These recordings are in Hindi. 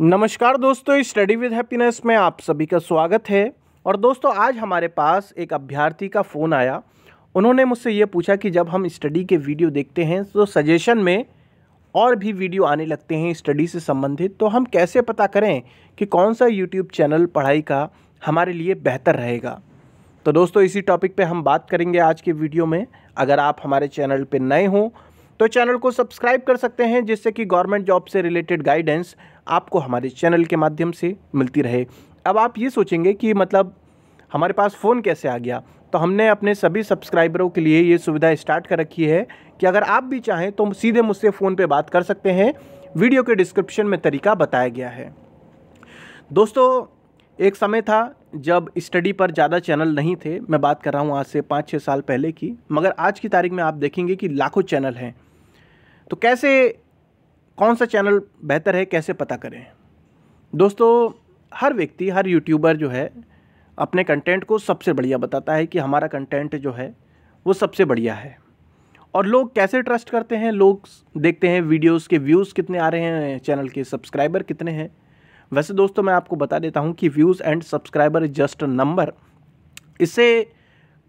नमस्कार दोस्तों स्टडी विद हैप्पीनेस में आप सभी का स्वागत है और दोस्तों आज हमारे पास एक अभ्यर्थी का फ़ोन आया उन्होंने मुझसे ये पूछा कि जब हम स्टडी के वीडियो देखते हैं तो सजेशन में और भी वीडियो आने लगते हैं स्टडी से संबंधित तो हम कैसे पता करें कि कौन सा यूट्यूब चैनल पढ़ाई का हमारे लिए बेहतर रहेगा तो दोस्तों इसी टॉपिक पर हम बात करेंगे आज के वीडियो में अगर आप हमारे चैनल पर नए हों तो चैनल को सब्सक्राइब कर सकते हैं जिससे कि गवर्नमेंट जॉब से रिलेटेड गाइडेंस आपको हमारे चैनल के माध्यम से मिलती रहे अब आप ये सोचेंगे कि मतलब हमारे पास फ़ोन कैसे आ गया तो हमने अपने सभी सब्सक्राइबरों के लिए ये सुविधा स्टार्ट कर रखी है कि अगर आप भी चाहें तो सीधे मुझसे फ़ोन पे बात कर सकते हैं वीडियो के डिस्क्रिप्शन में तरीका बताया गया है दोस्तों एक समय था जब स्टडी पर ज़्यादा चैनल नहीं थे मैं बात कर रहा हूँ आज से पाँच छः साल पहले की मगर आज की तारीख में आप देखेंगे कि लाखों चैनल हैं तो कैसे कौन सा चैनल बेहतर है कैसे पता करें दोस्तों हर व्यक्ति हर यूट्यूबर जो है अपने कंटेंट को सबसे बढ़िया बताता है कि हमारा कंटेंट जो है वो सबसे बढ़िया है और लोग कैसे ट्रस्ट करते हैं लोग देखते हैं वीडियोस के व्यूज़ कितने आ रहे हैं चैनल के सब्सक्राइबर कितने हैं वैसे दोस्तों मैं आपको बता देता हूँ कि views and subscriber just number इससे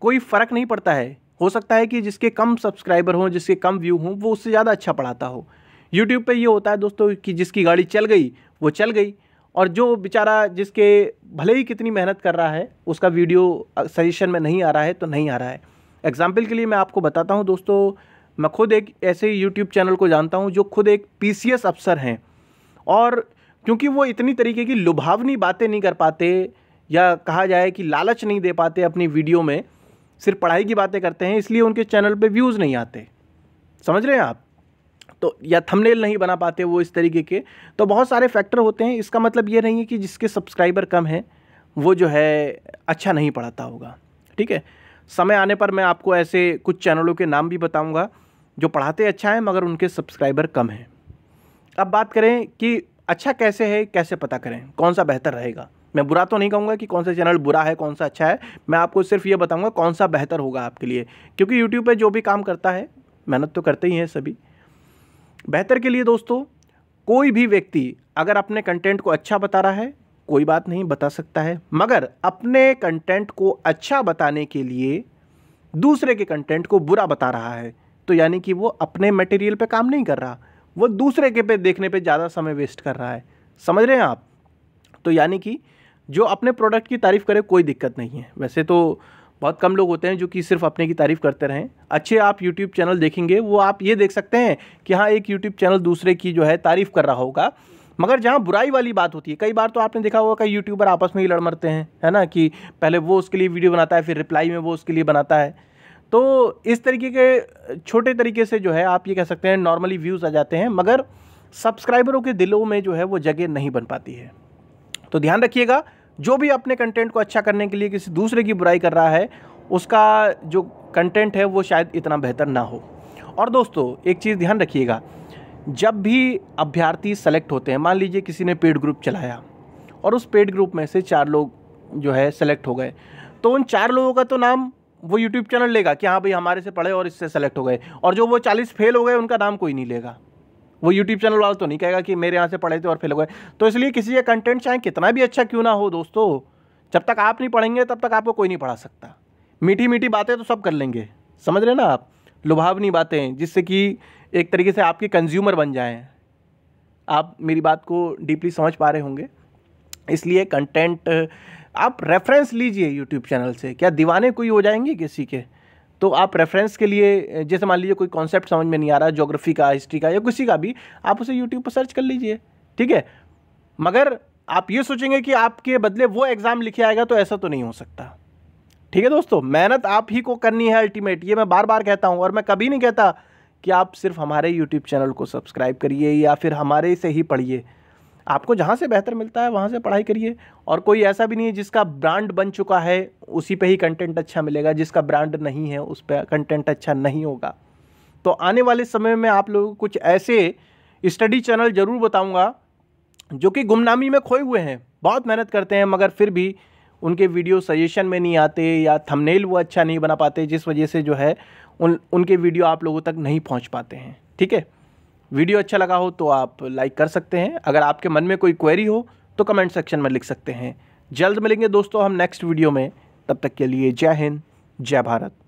कोई फ़र्क नहीं पड़ता है हो सकता है कि जिसके कम सब्सक्राइबर हों जिसके कम व्यू हों वो उससे ज़्यादा अच्छा पढ़ाता हो यूट्यूब पर ये होता है दोस्तों कि जिसकी गाड़ी चल गई वो चल गई और जो बेचारा जिसके भले ही कितनी मेहनत कर रहा है उसका वीडियो सजेशन में नहीं आ रहा है तो नहीं आ रहा है एग्ज़ाम्पल के लिए मैं आपको बताता हूँ दोस्तों मैं खुद एक ऐसे यूट्यूब चैनल को जानता हूँ जो खुद एक पी अफसर हैं और क्योंकि वो इतनी तरीके की लुभावनी बातें नहीं कर पाते या कहा जाए कि लालच नहीं दे पाते अपनी वीडियो में सिर्फ पढ़ाई की बातें करते हैं इसलिए उनके चैनल पे व्यूज़ नहीं आते समझ रहे हैं आप तो या थंबनेल नहीं बना पाते वो इस तरीके के तो बहुत सारे फैक्टर होते हैं इसका मतलब ये नहीं है कि जिसके सब्सक्राइबर कम हैं वो जो है अच्छा नहीं पढ़ाता होगा ठीक है समय आने पर मैं आपको ऐसे कुछ चैनलों के नाम भी बताऊँगा जो पढ़ाते अच्छा हैं मगर उनके सब्सक्राइबर कम हैं अब बात करें कि अच्छा कैसे है कैसे पता करें कौन सा बेहतर रहेगा मैं बुरा तो नहीं कहूँगा कि कौन सा चैनल बुरा है कौन सा अच्छा है मैं आपको सिर्फ ये बताऊँगा कौन सा बेहतर होगा आपके लिए क्योंकि यूट्यूब पर जो भी काम करता है मेहनत तो करते ही हैं सभी बेहतर के लिए दोस्तों कोई भी व्यक्ति अगर अपने कंटेंट को अच्छा बता रहा है कोई बात नहीं बता सकता है मगर अपने कंटेंट को अच्छा बताने के लिए दूसरे के कंटेंट को बुरा बता रहा है तो यानी कि वो अपने मटेरियल पे काम नहीं कर रहा वो दूसरे के पे देखने पे ज़्यादा समय वेस्ट कर रहा है समझ रहे हैं आप तो यानी कि जो अपने प्रोडक्ट की तारीफ़ करे कोई दिक्कत नहीं है वैसे तो बहुत कम लोग होते हैं जो कि सिर्फ अपने की तारीफ़ करते रहें अच्छे आप यूट्यूब चैनल देखेंगे वो आप ये देख सकते हैं कि हाँ एक यूट्यूब चैनल दूसरे की जो है तारीफ़ कर रहा होगा मगर जहाँ बुराई वाली बात होती है कई बार तो आपने देखा होगा कई यूट्यूबर आपस में ही लड़ मरते हैं है ना कि पहले वो उसके लिए वीडियो बनाता है फिर रिप्लाई में वो उसके लिए बनाता है तो इस तरीके के छोटे तरीके से जो है आप ये कह सकते हैं नॉर्मली व्यूज़ आ जाते हैं मगर सब्सक्राइबरों के दिलों में जो है वो जगह नहीं बन पाती है तो ध्यान रखिएगा जो भी अपने कंटेंट को अच्छा करने के लिए किसी दूसरे की बुराई कर रहा है उसका जो कंटेंट है वो शायद इतना बेहतर ना हो और दोस्तों एक चीज़ ध्यान रखिएगा जब भी अभ्यर्थी सेलेक्ट होते हैं मान लीजिए किसी ने पेड ग्रुप चलाया और उस पेड ग्रुप में से चार लोग जो है सेलेक्ट हो गए तो उन चार लोगों का तो नाम वो यूट्यूब चैनल लेगा कि हाँ भाई हमारे से पढ़े और इससे सेलेक्ट हो गए और जो वो चालीस फेल हो गए उनका नाम कोई नहीं लेगा वो यूट्यूब चैनल वाला तो नहीं कहेगा कि मेरे यहाँ से पढ़े थे और फेल हो गए तो इसलिए किसी का कंटेंट चाहे कितना भी अच्छा क्यों ना हो दोस्तों जब तक आप नहीं पढ़ेंगे तब तक आपको कोई नहीं पढ़ा सकता मीठी मीठी बातें तो सब कर लेंगे समझ रहे ना आप लुभावनी बातें जिससे कि एक तरीके से आपके कंज्यूमर बन जाएँ आप मेरी बात को डीपली समझ पा रहे होंगे इसलिए कंटेंट आप रेफरेंस लीजिए यूट्यूब चैनल से क्या दीवाने कोई हो जाएंगे किसी के तो आप रेफरेंस के लिए जैसे मान लीजिए कोई कॉन्सेप्ट समझ में नहीं आ रहा जोग्राफी का हिस्ट्री का या किसी का भी आप उसे यूट्यूब पर सर्च कर लीजिए ठीक है मगर आप ये सोचेंगे कि आपके बदले वो एग्ज़ाम लिखे आएगा तो ऐसा तो नहीं हो सकता ठीक है दोस्तों मेहनत आप ही को करनी है अल्टीमेट ये मैं बार बार कहता हूँ और मैं कभी नहीं कहता कि आप सिर्फ हमारे यूट्यूब चैनल को सब्सक्राइब करिए या फिर हमारे से ही पढ़िए आपको जहाँ से बेहतर मिलता है वहाँ से पढ़ाई करिए और कोई ऐसा भी नहीं है जिसका ब्रांड बन चुका है उसी पे ही कंटेंट अच्छा मिलेगा जिसका ब्रांड नहीं है उस पर कंटेंट अच्छा नहीं होगा तो आने वाले समय में आप लोगों को कुछ ऐसे स्टडी चैनल ज़रूर बताऊँगा जो कि गुमनामी में खोए हुए हैं बहुत मेहनत करते हैं मगर फिर भी उनके वीडियो सजेशन में नहीं आते या थंबनेल वो अच्छा नहीं बना पाते जिस वजह से जो है उन उनके वीडियो आप लोगों तक नहीं पहुंच पाते हैं ठीक है वीडियो अच्छा लगा हो तो आप लाइक कर सकते हैं अगर आपके मन में कोई क्वेरी हो तो कमेंट सेक्शन में लिख सकते हैं जल्द मिलेंगे दोस्तों हम नेक्स्ट वीडियो में तब तक के लिए जय हिंद जय भारत